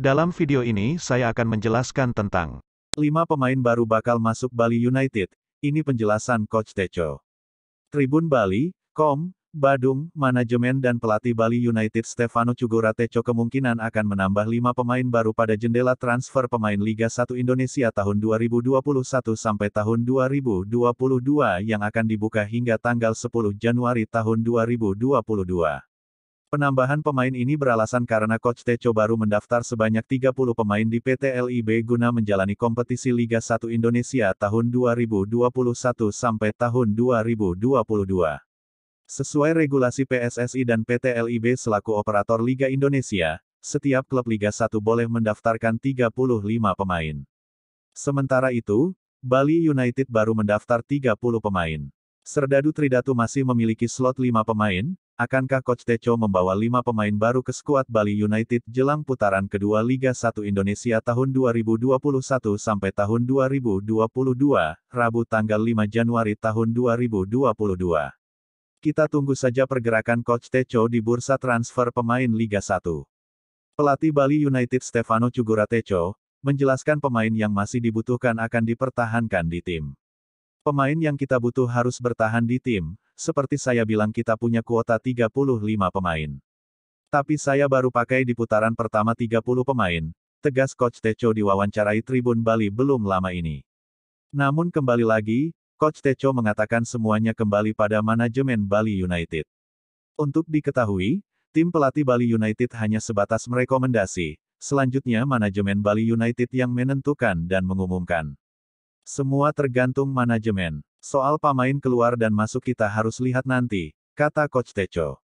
Dalam video ini saya akan menjelaskan tentang 5 pemain baru bakal masuk Bali United. Ini penjelasan Coach Techo. Tribun Bali, Kom, Badung, manajemen dan pelatih Bali United Stefano Cugura Techo kemungkinan akan menambah 5 pemain baru pada jendela transfer pemain Liga 1 Indonesia tahun 2021 sampai tahun 2022 yang akan dibuka hingga tanggal 10 Januari tahun 2022. Penambahan pemain ini beralasan karena Coach Teco baru mendaftar sebanyak 30 pemain di PT LIB guna menjalani kompetisi Liga 1 Indonesia tahun 2021 sampai tahun 2022. Sesuai regulasi PSSI dan PT LIB selaku operator Liga Indonesia, setiap klub Liga 1 boleh mendaftarkan 35 pemain. Sementara itu, Bali United baru mendaftar 30 pemain. Serdadu Tridatu masih memiliki slot 5 pemain, Akankah Coach Techo membawa lima pemain baru ke skuad Bali United jelang putaran kedua Liga 1 Indonesia tahun 2021 sampai tahun 2022, Rabu tanggal 5 Januari tahun 2022? Kita tunggu saja pergerakan Coach Techo di bursa transfer pemain Liga 1. Pelatih Bali United Stefano Cugura Techo, menjelaskan pemain yang masih dibutuhkan akan dipertahankan di tim. Pemain yang kita butuh harus bertahan di tim, seperti saya bilang kita punya kuota 35 pemain. Tapi saya baru pakai di putaran pertama 30 pemain, tegas Coach Techo diwawancarai Tribun Bali belum lama ini. Namun kembali lagi, Coach Techo mengatakan semuanya kembali pada manajemen Bali United. Untuk diketahui, tim pelatih Bali United hanya sebatas merekomendasi, selanjutnya manajemen Bali United yang menentukan dan mengumumkan. Semua tergantung manajemen. Soal pemain keluar dan masuk kita harus lihat nanti, kata Coach Techo.